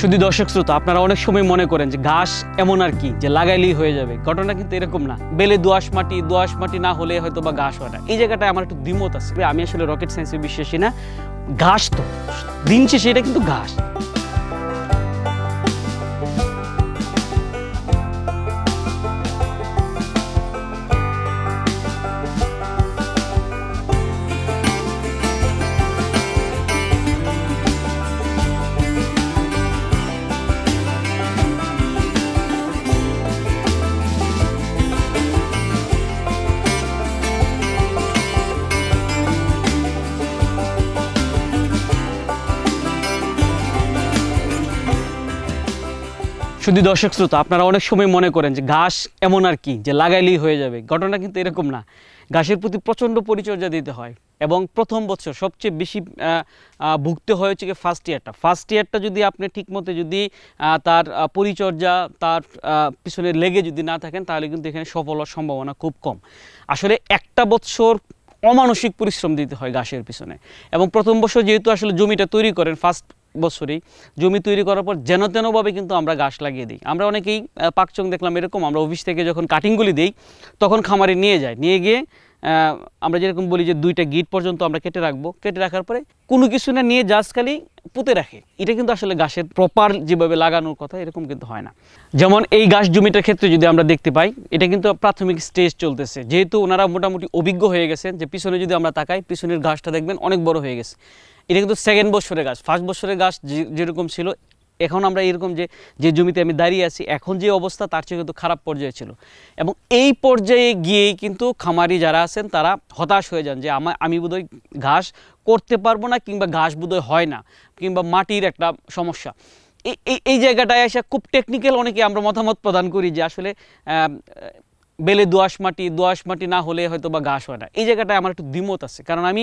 শুধু দর্শক শ্রোতা আপনারা অনেক সময় মনে করেন যে ঘাস এমন আর কি যে লাগাইলেই হয়ে যাবে ঘটনা কিন্তু এরকম না বেলে দোয়াশ মাটি দোয়াশ মাটি না হলে হয়তো বা ঘাস হয় না এই জায়গাটায় আমার একটু দ্বিমত আছে আমি আসলে রকেট সায়েন্সে বিশ্বাসী না ঘাস তো দিন শেষে এটা কিন্তু ঘাস যদি দর্শক শ্রোতা আপনারা অনেক সময় মনে করেন যে ঘাস এমন আর কি যে লাগাইলেই হয়ে যাবে ঘটনা কিন্তু এরকম না ঘাসের প্রতি প্রচণ্ড পরিচর্যা দিতে হয় এবং প্রথম বছর সবচেয়ে বেশি ভুগতে হয়েছে কি ফার্স্ট ইয়ারটা ফার্স্ট ইয়ারটা যদি আপনি ঠিকমতো যদি তার পরিচর্যা তার পিছনে লেগে যদি না থাকেন তাহলে কিন্তু এখানে সফল হওয়ার সম্ভাবনা খুব কম আসলে একটা বছর অমানসিক পরিশ্রম দিতে হয় গাছের পিছনে এবং প্রথম বছর যেহেতু আসলে জমিটা তৈরি করেন ফার্স্ট বছরই জমি তৈরি করার পর যেন তেনভাবে কিন্তু আমরা গাছ লাগিয়ে দিই আমরা অনেকেই পাকচং দেখলাম এরকম আমরা অফিস থেকে যখন কাটিংগুলি দিই তখন খামারে নিয়ে যায় নিয়ে গিয়ে আমরা যেরকম বলি যে দুইটা গিট পর্যন্ত আমরা কেটে রাখবো কেটে রাখার পরে কোনো কিছু না নিয়ে জাস্ট খালি পুঁতে রাখে এটা কিন্তু আসলে গাছের প্রপার যেভাবে লাগানোর কথা এরকম কিন্তু হয় না যেমন এই গাছ জমিটার ক্ষেত্রে যদি আমরা দেখতে পাই এটা কিন্তু প্রাথমিক স্টেজ চলতেছে যেহেতু ওনারা মোটামুটি অভিজ্ঞ হয়ে গেছেন যে পিছনে যদি আমরা তাকাই পিছনের গাছটা দেখবেন অনেক বড় হয়ে গেছে এটা কিন্তু সেকেন্ড বছরের গাছ ফার্স্ট বছরের গাছ যেরকম ছিল এখন আমরা এরকম যে যে জমিতে আমি দাঁড়িয়ে আছি এখন যে অবস্থা তার চেয়ে কিন্তু খারাপ পর্যায়ে ছিল এবং এই পর্যায়ে গিয়েই কিন্তু খামারি যারা আছেন তারা হতাশ হয়ে যান যে আমার আমি বোধহয় ঘাস করতে পারবো না কিংবা ঘাস বোধহয় হয় না কিংবা মাটির একটা সমস্যা এই এই জায়গাটায় এসে খুব টেকনিক্যাল অনেকে আমরা মতামত প্রদান করি যে আসলে বেলে দোয়াশ মাটি দোয়াশ মাটি না হলে হয়তো বা ঘাস হয় না এই জায়গাটায় আমার একটু দ্বিমত আছে কারণ আমি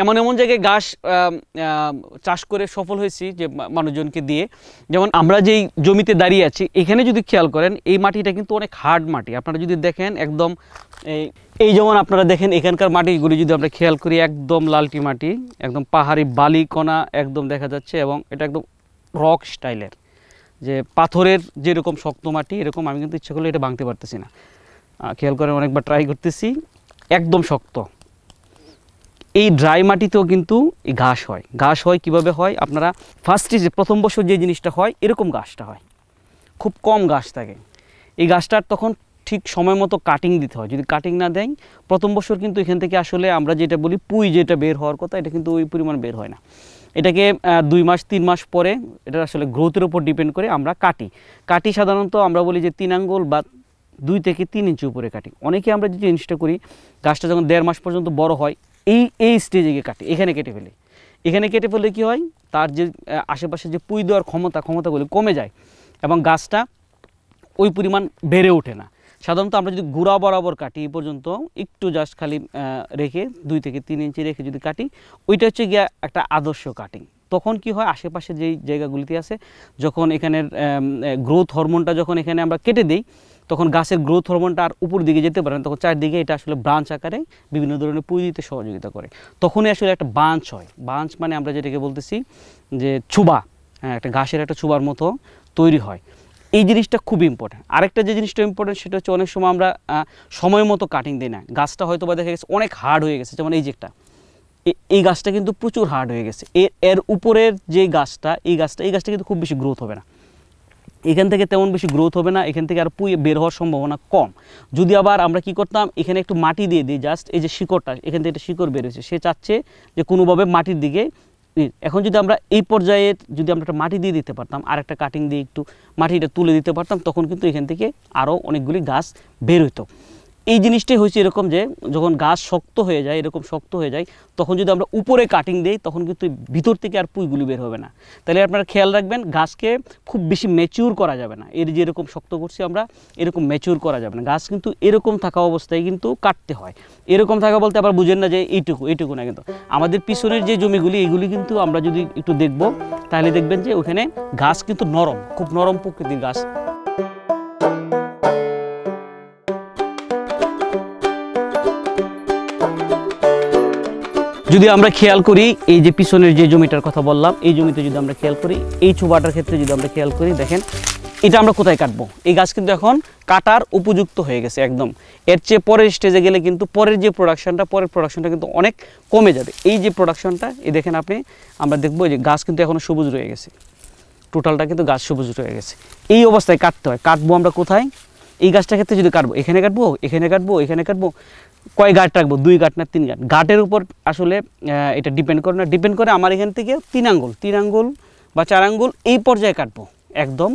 এমন এমন জায়গায় ঘাস চাষ করে সফল হয়েছি যে মানুষজনকে দিয়ে যেমন আমরা যেই জমিতে দাঁড়িয়ে আছি এখানে যদি খেয়াল করেন এই মাটিটা কিন্তু অনেক হার্ড মাটি আপনারা যদি দেখেন একদম এই এই যেমন আপনারা দেখেন এখানকার মাটিগুলি যদি আমরা খেয়াল করি একদম লালটি মাটি একদম পাহাড়ি বালি কণা একদম দেখা যাচ্ছে এবং এটা একদম রক স্টাইলের যে পাথরের যেরকম শক্ত মাটি এরকম আমি কিন্তু ইচ্ছা করলে এটা ভাঙতে পারতেছি না খেয়াল করে অনেকবার ট্রাই করতেছি একদম শক্ত এই ড্রাই মাটিতেও কিন্তু এই ঘাস হয় ঘাস হয় কিভাবে হয় আপনারা ফার্স্টে যে প্রথম বছর যে জিনিসটা হয় এরকম ঘাসটা হয় খুব কম ঘাস থাকে এই গাছটার তখন ঠিক সময় মতো কাটিং দিতে হয় যদি কাটিং না দেয় প্রথম বছর কিন্তু এখান থেকে আসলে আমরা যেটা বলি পুই যেটা বের হওয়ার কথা এটা কিন্তু ওই পরিমাণ বের হয় না এটাকে দুই মাস তিন মাস পরে এটা আসলে গ্রোথের উপর ডিপেন্ড করে আমরা কাটি কাটি সাধারণত আমরা বলি যে তিন আঙ্গুল বা দুই থেকে তিন ইঞ্চি উপরে কাটি অনেকে আমরা যে জিনিসটা করি গাছটা যখন দেড় মাস পর্যন্ত বড় হয় এই এই স্টেজে গিয়ে কাটি এখানে কেটে ফেলি এখানে কেটে ফেলে কি হয় তার যে আশেপাশে যে পুই দেওয়ার ক্ষমতা ক্ষমতাগুলি কমে যায় এবং গাছটা ওই পরিমাণ বেড়ে ওঠে না সাধারণত আমরা যদি গুঁড়া বরাবর কাটি এই পর্যন্ত একটু জাস্ট খালি রেখে দুই থেকে তিন ইঞ্চি রেখে যদি কাটি ওইটা হচ্ছে গিয়া একটা আদর্শ কাটিং তখন কি হয় আশেপাশে যেই জায়গাগুলিতে আছে যখন এখানের গ্রোথ হরমোনটা যখন এখানে আমরা কেটে দিই তখন গাছের গ্রোথ হরমোনটা আর উপর দিকে যেতে পারে না তখন চারদিকে এটা আসলে ব্রাঞ্চ আকারে বিভিন্ন ধরনের পুঁজি দিতে সহযোগিতা করে তখনই আসলে একটা বাঞ্চ হয় বাঞ্চ মানে আমরা যেটাকে বলতেছি যে ছুবা হ্যাঁ একটা ঘাসের একটা ছুবার মতো তৈরি হয় এই জিনিসটা খুব ইম্পর্টেন্ট আরেকটা যে জিনিসটা ইম্পর্ট্যান্ট সেটা হচ্ছে অনেক সময় আমরা সময় মতো কাটিং দিই না গাছটা হয়তো বা দেখা গেছে অনেক হার্ড হয়ে গেছে যেমন এই যে একটা এই গাছটা কিন্তু প্রচুর হার্ড হয়ে গেছে এর এর উপরের যে গাছটা এই গাছটা এই গাছটা কিন্তু খুব বেশি গ্রোথ হবে না এখান থেকে তেমন বেশি গ্রোথ হবে না এখান থেকে আর পুয়ে বের হওয়ার সম্ভাবনা কম যদি আবার আমরা কি করতাম এখানে একটু মাটি দিয়ে দিই জাস্ট এই যে শিকড়টা এখান থেকে একটা শিকড় বের হয়েছে সে চাচ্ছে যে কোনোভাবে মাটির দিকে এখন যদি আমরা এই পর্যায়ে যদি আমরা একটা মাটি দিয়ে দিতে পারতাম আর একটা কাটিং দিয়ে একটু মাটিটা তুলে দিতে পারতাম তখন কিন্তু এখান থেকে আরও অনেকগুলি গাছ বের হতো এই জিনিসটাই হয়েছে এরকম যে যখন গাছ শক্ত হয়ে যায় এরকম শক্ত হয়ে যায় তখন যদি আমরা উপরে কাটিং দিই তখন কিন্তু ভিতর থেকে আর পুঁইগুলি বের হবে না তাহলে আপনারা খেয়াল রাখবেন গাছকে খুব বেশি ম্যাচিউর করা যাবে না এর যে এরকম শক্ত করছি আমরা এরকম ম্যাচিউর করা যাবে না গাছ কিন্তু এরকম থাকা অবস্থায় কিন্তু কাটতে হয় এরকম থাকা বলতে আবার বুঝেন না যে এইটুকু এইটুকু না কিন্তু আমাদের পিছনের যে জমিগুলি এগুলি কিন্তু আমরা যদি একটু দেখব তাহলে দেখবেন যে ওখানে গাছ কিন্তু নরম খুব নরম প্রকৃতির গাছ যদি আমরা খেয়াল করি এই যে পিছনের যে জমিটার কথা বললাম এই জমিতে যদি আমরা খেয়াল করি এই চোবাটার ক্ষেত্রে যদি আমরা খেয়াল করি দেখেন এটা আমরা কোথায় কাটবো এই গাছ কিন্তু এখন কাটার উপযুক্ত হয়ে গেছে একদম এর চেয়ে পরের স্টেজে গেলে কিন্তু পরের যে প্রোডাকশনটা পরের প্রোডাকশনটা কিন্তু অনেক কমে যাবে এই যে প্রোডাকশনটা এই দেখেন আপনি আমরা দেখবো যে গাছ কিন্তু এখনও সবুজ রয়ে গেছে টোটালটা কিন্তু গাছ সবুজ রয়ে গেছে এই অবস্থায় কাটতে হয় কাটবো আমরা কোথায় এই গাছটার ক্ষেত্রে যদি কাটবো এখানে কাটবো এখানে কাটবো এখানে কাটবো কয় গাঁট রাখবো দুই গাঁট না তিন গাঁট গাঁটের উপর আসলে এটা ডিপেন্ড করে না ডিপেন্ড করে আমার এখান থেকে তিন আঙ্গুল তিন আঙ্গুল বা চার আঙ্গুল এই পর্যায়ে কাটবো একদম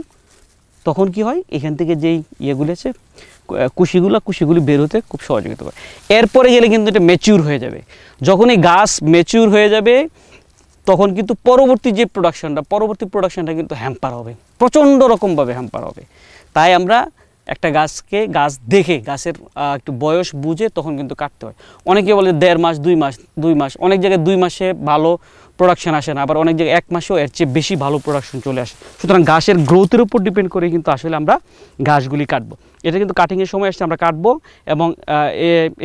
তখন কি হয় এখান থেকে যেই ইয়েগুলো আছে কুশিগুলো কুশিগুলি বের হতে খুব সহযোগিতা করে এরপরে গেলে কিন্তু এটা ম্যাচিউর হয়ে যাবে যখন এই গাছ ম্যাচিউর হয়ে যাবে তখন কিন্তু পরবর্তী যে প্রোডাকশানটা পরবর্তী প্রোডাকশনটা কিন্তু হ্যাম্পার হবে প্রচণ্ড রকমভাবে হ্যাম্পার হবে তাই আমরা একটা গাছকে গাছ দেখে গাছের একটু বয়স বুঝে তখন কিন্তু কাটতে হয় অনেকে বলে দেড় মাস দুই মাস দুই মাস অনেক জায়গায় দুই মাসে ভালো প্রোডাকশান আসে না আবার অনেক জায়গায় এক মাসেও এর চেয়ে বেশি ভালো প্রোডাকশন চলে আসে সুতরাং গাছের গ্রোথের উপর ডিপেন্ড করে কিন্তু আসলে আমরা গাছগুলি কাটবো এটা কিন্তু কাটিংয়ের সময় আসছে আমরা কাটবো এবং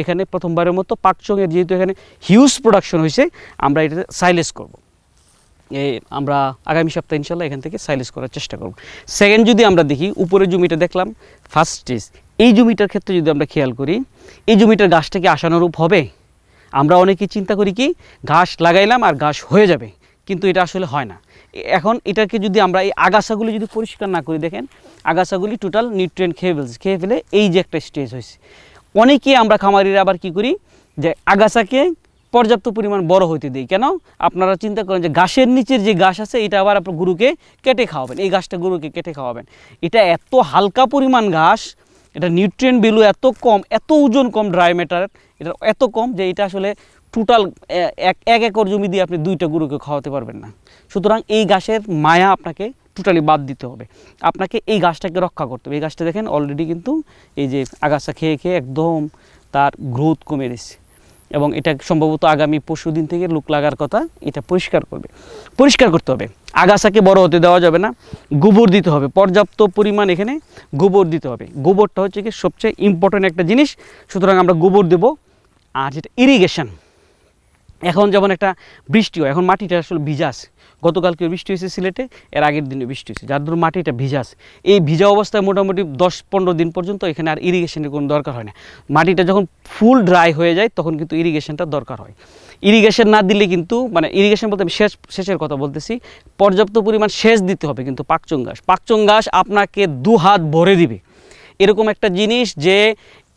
এখানে প্রথমবারের মতো পাকচংয়ের যেহেতু এখানে হিউজ প্রোডাকশন হয়েছে আমরা এটা সাইলেস করবো আমরা আগামী সপ্তাহে ইনশাল্লাহ এখান থেকে সাইলেজ করার চেষ্টা করব সেকেন্ড যদি আমরা দেখি উপরের জমিটা দেখলাম ফার্স্ট স্টেজ এই জমিটার ক্ষেত্রে যদি আমরা খেয়াল করি এই জমিটার গাছটাকে কি আশানুরূপ হবে আমরা অনেকেই চিন্তা করি কি ঘাস লাগাইলাম আর ঘাস হয়ে যাবে কিন্তু এটা আসলে হয় না এখন এটাকে যদি আমরা এই আগাছাগুলি যদি পরিষ্কার না করি দেখেন আগাছাগুলি টোটাল নিউট্রিয়েন্ট খেয়ে ফেলছে খেয়ে ফেলে এই যে একটা স্টেজ হয়েছে অনেকেই আমরা খামারিরা আবার কি করি যে আগাছাকে পর্যাপ্ত পরিমাণ বড় হইতে দিই কেন আপনারা চিন্তা করেন যে গাছের নিচের যে গাছ আছে এটা আবার আপনার গরুকে কেটে খাওয়াবেন এই গাছটা গরুকে কেটে খাওয়াবেন এটা এত হালকা পরিমাণ ঘাস এটা নিউট্রিয়েন্ট ভ্যালু এত কম এত ওজন কম ড্রাই ম্যাটার এটা এত কম যে এটা আসলে টোটাল এক এক একর জমি দিয়ে আপনি দুইটা গরুকে খাওয়াতে পারবেন না সুতরাং এই গাছের মায়া আপনাকে টোটালি বাদ দিতে হবে আপনাকে এই গাছটাকে রক্ষা করতে হবে এই গাছটা দেখেন অলরেডি কিন্তু এই যে আগাছা খেয়ে খেয়ে একদম তার গ্রোথ কমে গেছে এবং এটা সম্ভবত আগামী পশু দিন থেকে লুক লাগার কথা এটা পরিষ্কার করবে পরিষ্কার করতে হবে আগাছাকে বড় হতে দেওয়া যাবে না গোবর দিতে হবে পর্যাপ্ত পরিমাণ এখানে গোবর দিতে হবে গোবরটা হচ্ছে কি সবচেয়ে ইম্পর্ট্যান্ট একটা জিনিস সুতরাং আমরা গোবর দেব আর যেটা ইরিগেশন এখন যেমন একটা বৃষ্টি হয় এখন মাটিটা আসলে ভিজাস গতকালকে বৃষ্টি হয়েছে সিলেটে এর আগের দিনে বৃষ্টি হয়েছে যার ধরুন মাটিটা ভিজাস এই ভিজা অবস্থায় মোটামুটি দশ পনেরো দিন পর্যন্ত এখানে আর ইরিগেশনের কোনো দরকার হয় না মাটিটা যখন ফুল ড্রাই হয়ে যায় তখন কিন্তু ইরিগেশনটা দরকার হয় ইরিগেশন না দিলে কিন্তু মানে ইরিগেশন বলতে আমি শেষ শেষের কথা বলতেছি পর্যাপ্ত পরিমাণ সেচ দিতে হবে কিন্তু পাকচং ঘাস পাকচং ঘাস আপনাকে দু হাত ভরে দিবে এরকম একটা জিনিস যে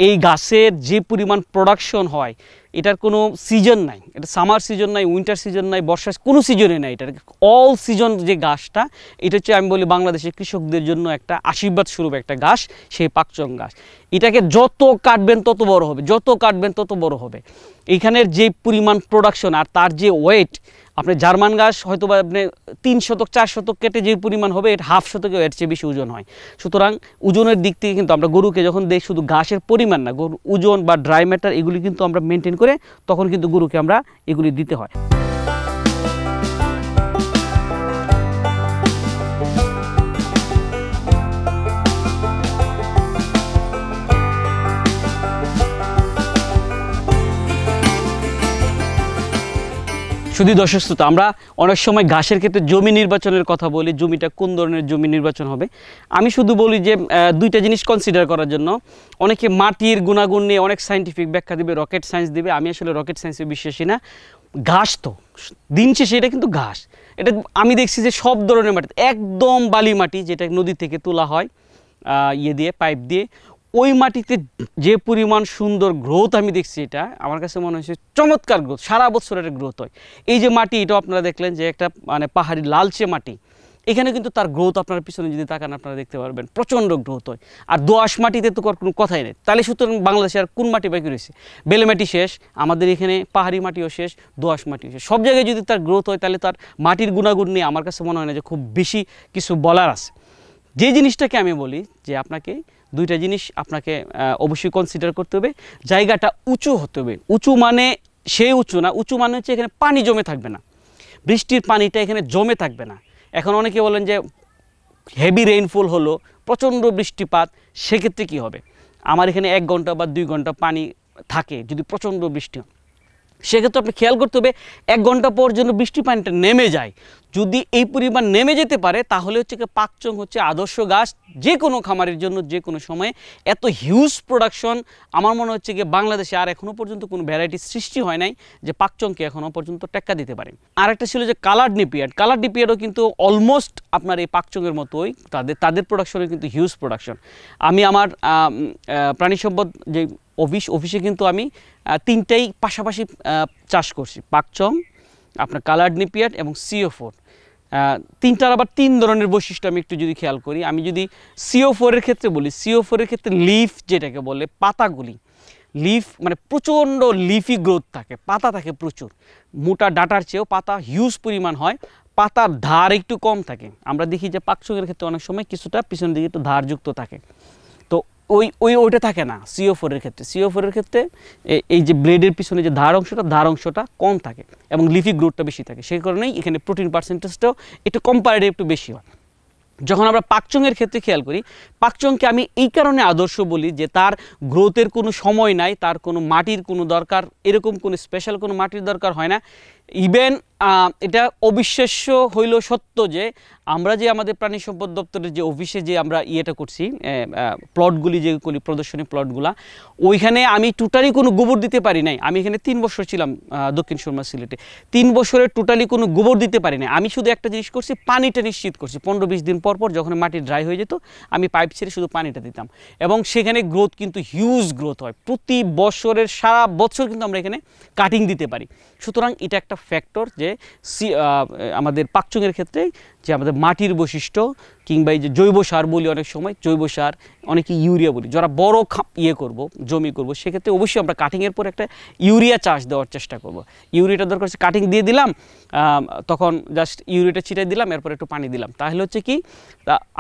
এই গাছের যে পরিমাণ প্রোডাকশন হয় এটার কোনো সিজন নাই এটা সামার সিজন নাই উইন্টার সিজন নাই বর্ষার কোনো সিজনে নাই এটার অল সিজন যে গাছটা এটা হচ্ছে আমি বলি বাংলাদেশের কৃষকদের জন্য একটা আশীর্বাদ স্বরূপ একটা গাছ সেই পাকচং গাছ এটাকে যত কাটবেন তত বড় হবে যত কাটবেন তত বড় হবে এখানের যে পরিমাণ প্রোডাকশন আর তার যে ওয়েট আপনি জার্মান গাছ হয়তো বা আপনি তিন শতক চার শতক কেটে যে পরিমাণ হবে এটা হাফ শতকে এর চেয়ে বেশি ওজন হয় সুতরাং ওজনের দিক থেকে কিন্তু আমরা গরুকে যখন দেখ শুধু ঘাসের পরিমাণ না গরু ওজন বা ড্রাই ম্যাটার এগুলি কিন্তু আমরা মেনটেন করে তখন কিন্তু গরুকে আমরা এগুলি দিতে হয় শুধু দর্শক শ্রোতা আমরা অনেক সময় ঘাসের ক্ষেত্রে জমি নির্বাচনের কথা বলি জমিটা কোন ধরনের জমি নির্বাচন হবে আমি শুধু বলি যে দুইটা জিনিস কনসিডার করার জন্য অনেকে মাটির গুণাগুণ নিয়ে অনেক সাইন্টিফিক ব্যাখ্যা দিবে রকেট সায়েন্স দেবে আমি আসলে রকেট সায়েন্সে বিশ্বাসী না ঘাস তো দিন শেষে এটা কিন্তু ঘাস এটা আমি দেখছি যে সব ধরনের মাটি একদম বালি মাটি যেটা নদী থেকে তোলা হয় ইয়ে দিয়ে পাইপ দিয়ে ওই মাটিতে যে পরিমাণ সুন্দর গ্রোথ আমি দেখছি এটা আমার কাছে মনে হয়েছে চমৎকার গ্রোথ সারা বছর এটা গ্রোথ হয় এই যে মাটি এটাও আপনারা দেখলেন যে একটা মানে পাহাড়ি লালচে মাটি এখানে কিন্তু তার গ্রোথ আপনার পিছনে যদি তাকান আপনারা দেখতে পারবেন প্রচণ্ড গ্রোথ হয় আর দোয়াশ মাটিতে তো কোনো কথাই নেই তাহলে সুতরাং বাংলাদেশে আর কোন মাটি বাকি রয়েছে বেলে মাটি শেষ আমাদের এখানে পাহাড়ি মাটিও শেষ দোয়াশ মাটিও শেষ সব জায়গায় যদি তার গ্রোথ হয় তাহলে তার মাটির গুণাগুণ নিয়ে আমার কাছে মনে হয় না যে খুব বেশি কিছু বলার আছে যে জিনিসটাকে আমি বলি যে আপনাকে দুইটা জিনিস আপনাকে অবশ্যই কনসিডার করতে হবে জায়গাটা উঁচু হতে হবে উঁচু মানে সেই উঁচু না উঁচু মানে হচ্ছে এখানে পানি জমে থাকবে না বৃষ্টির পানিটা এখানে জমে থাকবে না এখন অনেকে বলেন যে হেভি রেইনফল হলো প্রচণ্ড বৃষ্টিপাত সেক্ষেত্রে কি হবে আমার এখানে এক ঘন্টা বা দুই ঘন্টা পানি থাকে যদি প্রচণ্ড বৃষ্টি হয় সেক্ষেত্রে আপনি খেয়াল করতে হবে এক ঘন্টা পর জন্য বৃষ্টি পানিটা নেমে যায় যদি এই পরিমাণ নেমে যেতে পারে তাহলে হচ্ছে কি পাকচং হচ্ছে আদর্শ গাছ যে কোনো খামারের জন্য যে কোনো সময়ে এত হিউজ প্রোডাকশন আমার মনে হচ্ছে কি বাংলাদেশে আর এখনও পর্যন্ত কোনো ভ্যারাইটি সৃষ্টি হয় নাই যে পাকচংকে এখনও পর্যন্ত টেক্কা দিতে পারে আরেকটা ছিল যে কালার ডিপিয়াড কালার ডিপিয়াডও কিন্তু অলমোস্ট আপনার এই পাকচংয়ের মতোই তাদের তাদের প্রোডাকশনের কিন্তু হিউজ প্রোডাকশন আমি আমার প্রাণী সম্পদ যে অফিস অফিসে কিন্তু আমি তিনটাই পাশাপাশি চাষ করছি পাকচং আপনার কালার্ড নিপিয়াট এবং সিও ফোর তিনটার আবার তিন ধরনের বৈশিষ্ট্য আমি একটু যদি খেয়াল করি আমি যদি সিও ফোরের ক্ষেত্রে বলি সিও ফোরের ক্ষেত্রে লিফ যেটাকে বলে পাতাগুলি লিফ মানে প্রচণ্ড লিফি গ্রোথ থাকে পাতা থাকে প্রচুর মোটা ডাটার চেয়েও পাতা হিউজ পরিমাণ হয় পাতার ধার একটু কম থাকে আমরা দেখি যে পাকচঙের ক্ষেত্রে অনেক সময় কিছুটা পিছন দিকে একটু ধারযুক্ত থাকে ওই ওই ওইটা থাকে না সিও ফোরের ক্ষেত্রে সিও ফোরের ক্ষেত্রে এই যে ব্লেডের পিছনে যে ধার অংশটা ধার অংশটা কম থাকে এবং লিফি গ্রোথটা বেশি থাকে সেই কারণেই এখানে প্রোটিন পার্সেন্টেজটাও একটু কম্পারেটিভ একটু বেশি হয় যখন আমরা পাকচংয়ের ক্ষেত্রে খেয়াল করি পাকচংকে আমি এই কারণে আদর্শ বলি যে তার গ্রোথের কোনো সময় নাই তার কোনো মাটির কোনো দরকার এরকম কোনো স্পেশাল কোনো মাটির দরকার হয় না ইভেন এটা অবিশ্বাস্য হইল সত্য যে আমরা যে আমাদের প্রাণী সম্পদ দপ্তরের যে অফিসে যে আমরা ইয়েটা করছি প্লটগুলি যে করি প্রদর্শনী প্লটগুলা ওইখানে আমি টোটালি কোনো গোবর দিতে পারি নাই আমি এখানে তিন বছর ছিলাম দক্ষিণ শর্মা সিলেটে তিন বছরে টোটালি কোনো গোবর দিতে পারি নাই আমি শুধু একটা জিনিস করছি পানিটা নিশ্চিত করছি পনেরো বিশ দিন পর পর যখন মাটি ড্রাই হয়ে যেত আমি পাইপ ছেড়ে শুধু পানিটা দিতাম এবং সেখানে গ্রোথ কিন্তু হিউজ গ্রোথ হয় প্রতি বছরের সারা বছর কিন্তু আমরা এখানে কাটিং দিতে পারি সুতরাং এটা একটা ফ্যাক্টর যে আমাদের পাকচুঙের ক্ষেত্রে যে আমাদের মাটির বৈশিষ্ট্য কিংবা এই যে জৈব সার বলি অনেক সময় জৈব সার অনেকে ইউরিয়া বলি যারা বড় ইয়ে করব জমি করব সেক্ষেত্রে অবশ্যই আমরা কাটিংয়ের পর একটা ইউরিয়া চাষ দেওয়ার চেষ্টা করব ইউরিয়াটা দরকার হচ্ছে কাটিং দিয়ে দিলাম তখন জাস্ট ইউরিয়াটা ছিটাই দিলাম এরপর একটু পানি দিলাম তাহলে হচ্ছে কি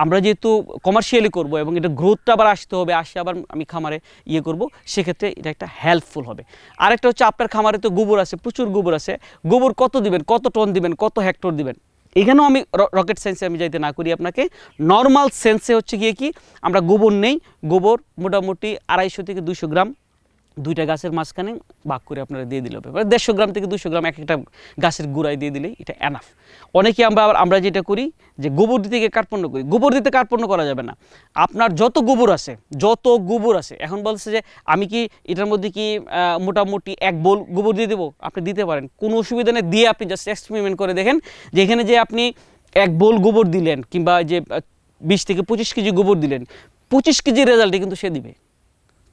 আমরা যেহেতু কমার্শিয়ালি করব এবং এটা গ্রোথটা আবার আসতে হবে আসে আবার আমি খামারে ইয়ে করব সেক্ষেত্রে এটা একটা হেল্পফুল হবে আরেকটা হচ্ছে আপনার খামারে তো গোবর আছে প্রচুর গোবর আছে গোবর কত দিবেন কত টন দিবেন কত হেক্টর দিবেন এখানেও আমি রকেট সায়েন্সে আমি যাইতে না করি আপনাকে নর্মাল সেন্সে হচ্ছে গিয়ে কি আমরা গোবর নেই গোবর মোটামুটি আড়াইশো থেকে দুশো গ্রাম দুইটা গাছের মাঝখানে বাক করে আপনারা দিয়ে দিলে হবে দেড়শো গ্রাম থেকে দুশো গ্রাম এক একটা গাছের গোড়ায় দিয়ে দিলেই এটা অ্যানাফ অনেকে আমরা আবার আমরা যেটা করি যে গোবর দিতে গিয়ে কার্পণ্য করি গোবর দিতে কার্পণ্য করা যাবে না আপনার যত গোবর আছে যত গোবর আছে এখন বলছে যে আমি কি এটার মধ্যে কি মোটামুটি এক বোল গোবর দিয়ে দেবো আপনি দিতে পারেন কোনো অসুবিধা নেই দিয়ে আপনি জাস্ট এক্সপেরিমেন্ট করে দেখেন যে এখানে যে আপনি এক বোল গোবর দিলেন কিংবা যে বিশ থেকে পঁচিশ কেজি গোবর দিলেন পঁচিশ কেজি রেজাল্টে কিন্তু সে দিবে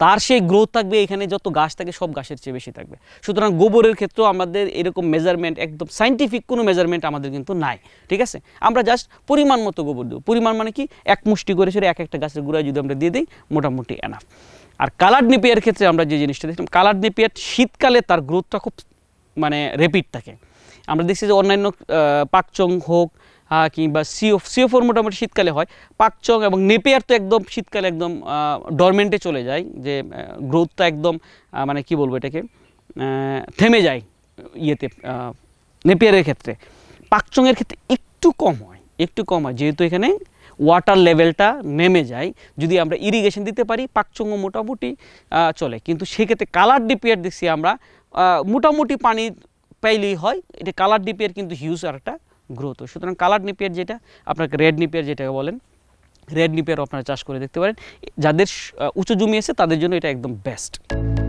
তার সেই গ্রোথ থাকবে এখানে যত গাছ থাকে সব গাছের চেয়ে বেশি থাকবে সুতরাং গোবরের ক্ষেত্রেও আমাদের এরকম মেজারমেন্ট একদম সাইন্টিফিক কোনো মেজারমেন্ট আমাদের কিন্তু নাই ঠিক আছে আমরা জাস্ট পরিমাণ মতো গোবর দেবো পরিমাণ মানে কি এক মুষ্টি করে সেটা এক একটা গাছের গোড়ায় যদি আমরা দিয়ে দিই মোটামুটি এনাফ আর কালার নিপিয়ার ক্ষেত্রে আমরা যে জিনিসটা দেখলাম কালার নিপিয়ার শীতকালে তার গ্রোথটা খুব মানে রেপিড থাকে আমরা দেখছি যে অন্যান্য পাকচং হোক কিংবা সিও সিওফোর মোটামুটি শীতকালে হয় পাকচং এবং নেপিয়ার তো একদম শীতকালে একদম ডরমেন্টে চলে যায় যে গ্রোথটা একদম মানে কি বলবো এটাকে থেমে যায় ইয়েতে নেপিয়ারের ক্ষেত্রে পাকচংয়ের ক্ষেত্রে একটু কম হয় একটু কম হয় যেহেতু এখানে ওয়াটার লেভেলটা নেমে যায় যদি আমরা ইরিগেশন দিতে পারি পাকচংও মোটামুটি চলে কিন্তু সেক্ষেত্রে কালার ডিপিয়ার দেখছি আমরা মোটামুটি পানি পাইলেই হয় এটা কালার ডিপিয়ার কিন্তু হিউজ আর একটা গ্রোথ সুতরাং কালার নিপিয়ার যেটা আপনাকে রেড নিপিয়ার যেটাকে বলেন রেড নিপিয়ার আপনারা চাষ করে দেখতে পারেন যাদের উঁচু জমি আছে তাদের জন্য এটা একদম বেস্ট